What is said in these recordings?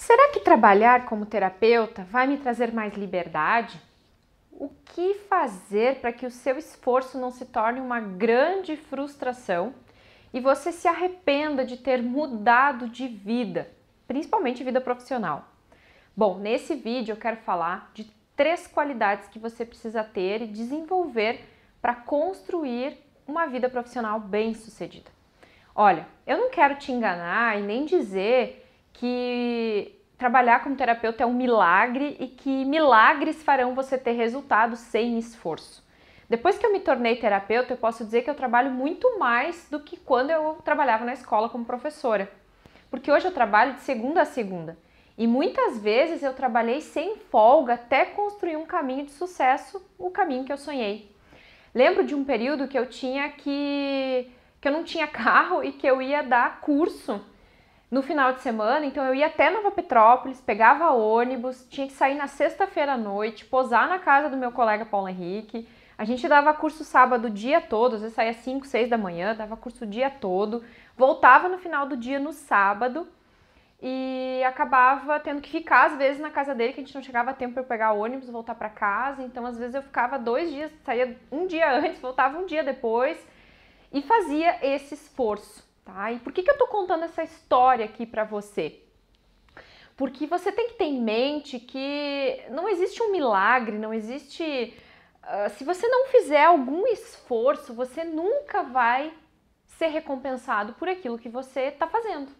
Será que trabalhar como terapeuta vai me trazer mais liberdade? O que fazer para que o seu esforço não se torne uma grande frustração e você se arrependa de ter mudado de vida, principalmente vida profissional? Bom, nesse vídeo eu quero falar de três qualidades que você precisa ter e desenvolver para construir uma vida profissional bem sucedida. Olha, eu não quero te enganar e nem dizer que trabalhar como terapeuta é um milagre e que milagres farão você ter resultado sem esforço. Depois que eu me tornei terapeuta, eu posso dizer que eu trabalho muito mais do que quando eu trabalhava na escola como professora. Porque hoje eu trabalho de segunda a segunda. E muitas vezes eu trabalhei sem folga até construir um caminho de sucesso, o caminho que eu sonhei. Lembro de um período que eu tinha que que eu não tinha carro e que eu ia dar curso no final de semana, então eu ia até Nova Petrópolis, pegava ônibus, tinha que sair na sexta-feira à noite, posar na casa do meu colega Paulo Henrique. A gente dava curso sábado o dia todo, às vezes saía 5, 6 da manhã, dava curso o dia todo, voltava no final do dia no sábado e acabava tendo que ficar às vezes na casa dele, que a gente não chegava a tempo para pegar ônibus, voltar para casa. Então, às vezes eu ficava dois dias, saía um dia antes, voltava um dia depois e fazia esse esforço tá? E por que, que eu tô contando essa história aqui para você? Porque você tem que ter em mente que não existe um milagre, não existe. Ah, se você não fizer algum esforço, você nunca vai ser recompensado por aquilo que você está fazendo.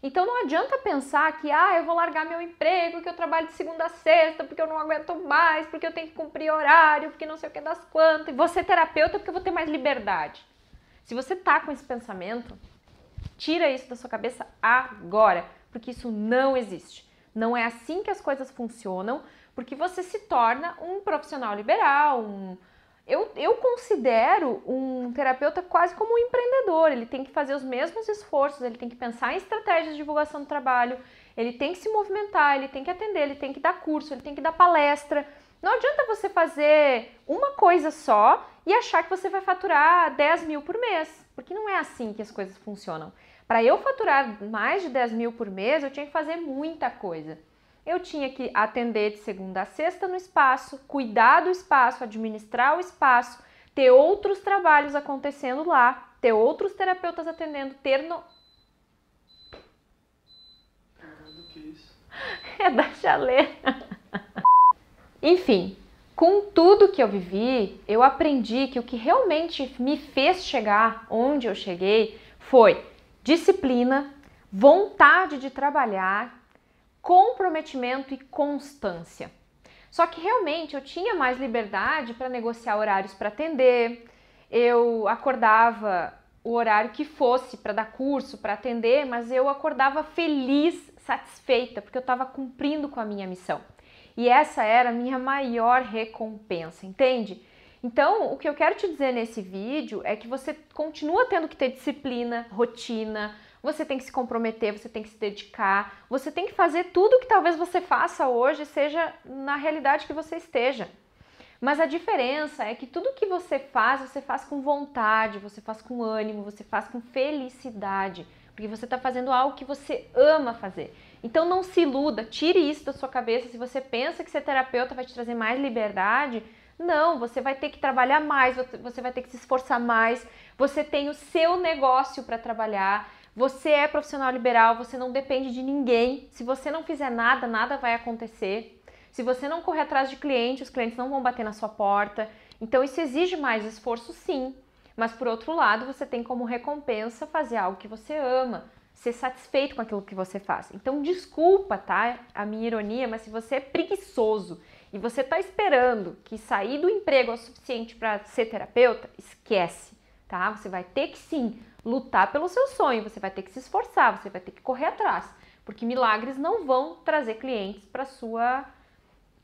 Então não adianta pensar que, ah, eu vou largar meu emprego, que eu trabalho de segunda a sexta, porque eu não aguento mais, porque eu tenho que cumprir horário, porque não sei o que das quantas, e vou ser terapeuta porque eu vou ter mais liberdade. Se você tá com esse pensamento, Tira isso da sua cabeça agora, porque isso não existe. Não é assim que as coisas funcionam, porque você se torna um profissional liberal, um... Eu, eu considero um terapeuta quase como um empreendedor, ele tem que fazer os mesmos esforços, ele tem que pensar em estratégias de divulgação do trabalho, ele tem que se movimentar, ele tem que atender, ele tem que dar curso, ele tem que dar palestra, não adianta você fazer uma coisa só e achar que você vai faturar 10 mil por mês, porque não é assim que as coisas funcionam. Para eu faturar mais de 10 mil por mês, eu tinha que fazer muita coisa. Eu tinha que atender de segunda a sexta no espaço, cuidar do espaço, administrar o espaço, ter outros trabalhos acontecendo lá, ter outros terapeutas atendendo, ter no... É da chaleira. Enfim, com tudo que eu vivi, eu aprendi que o que realmente me fez chegar onde eu cheguei foi disciplina, vontade de trabalhar, comprometimento e constância. Só que realmente eu tinha mais liberdade para negociar horários para atender, eu acordava o horário que fosse para dar curso, para atender, mas eu acordava feliz, satisfeita, porque eu estava cumprindo com a minha missão. E essa era a minha maior recompensa, entende? Então, o que eu quero te dizer nesse vídeo é que você continua tendo que ter disciplina, rotina, você tem que se comprometer, você tem que se dedicar, você tem que fazer tudo que talvez você faça hoje, seja na realidade que você esteja. Mas a diferença é que tudo que você faz, você faz com vontade, você faz com ânimo, você faz com felicidade. Porque você está fazendo algo que você ama fazer. Então não se iluda, tire isso da sua cabeça. Se você pensa que ser terapeuta vai te trazer mais liberdade, não, você vai ter que trabalhar mais, você vai ter que se esforçar mais. Você tem o seu negócio para trabalhar. Você é profissional liberal, você não depende de ninguém. Se você não fizer nada, nada vai acontecer. Se você não correr atrás de clientes, os clientes não vão bater na sua porta. Então isso exige mais esforço, sim. Mas por outro lado, você tem como recompensa fazer algo que você ama, ser satisfeito com aquilo que você faz. Então, desculpa, tá? A minha ironia, mas se você é preguiçoso e você está esperando que sair do emprego é o suficiente para ser terapeuta, esquece, tá? Você vai ter que sim lutar pelo seu sonho, você vai ter que se esforçar, você vai ter que correr atrás, porque milagres não vão trazer clientes para sua uh,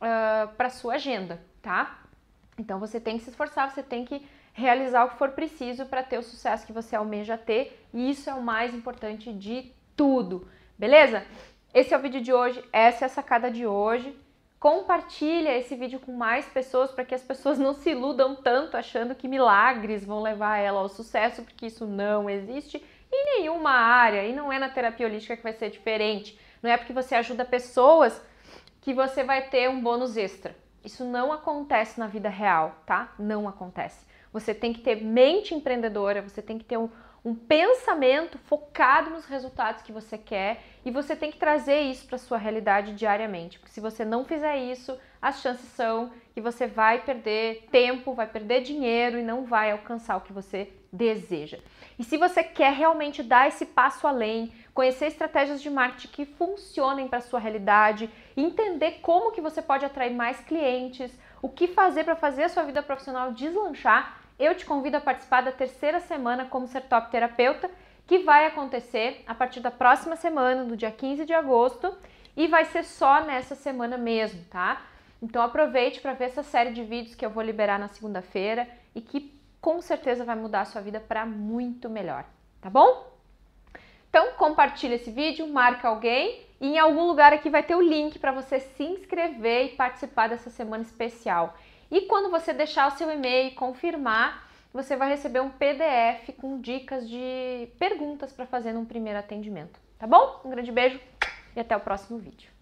ah, para sua agenda, tá? Então você tem que se esforçar, você tem que realizar o que for preciso para ter o sucesso que você almeja ter, e isso é o mais importante de tudo, beleza? Esse é o vídeo de hoje, essa é a sacada de hoje. Compartilha esse vídeo com mais pessoas para que as pessoas não se iludam tanto achando que milagres vão levar ela ao sucesso, porque isso não existe em nenhuma área e não é na terapia holística que vai ser diferente. Não é porque você ajuda pessoas que você vai ter um bônus extra. Isso não acontece na vida real, tá? Não acontece. Você tem que ter mente empreendedora, você tem que ter um, um pensamento focado nos resultados que você quer e você tem que trazer isso para sua realidade diariamente, porque se você não fizer isso, as chances são que você vai perder tempo, vai perder dinheiro e não vai alcançar o que você deseja. E se você quer realmente dar esse passo além, conhecer estratégias de marketing que funcionem para sua realidade, entender como que você pode atrair mais clientes, o que fazer para fazer a sua vida profissional deslanchar, eu te convido a participar da terceira semana como ser top terapeuta, que vai acontecer a partir da próxima semana, do dia 15 de agosto, e vai ser só nessa semana mesmo, tá? Então aproveite para ver essa série de vídeos que eu vou liberar na segunda-feira e que com certeza vai mudar a sua vida para muito melhor, tá bom? Então compartilha esse vídeo, marca alguém e em algum lugar aqui vai ter o link para você se inscrever e participar dessa semana especial. E quando você deixar o seu e-mail e confirmar, você vai receber um PDF com dicas de perguntas para fazer num primeiro atendimento, tá bom? Um grande beijo e até o próximo vídeo.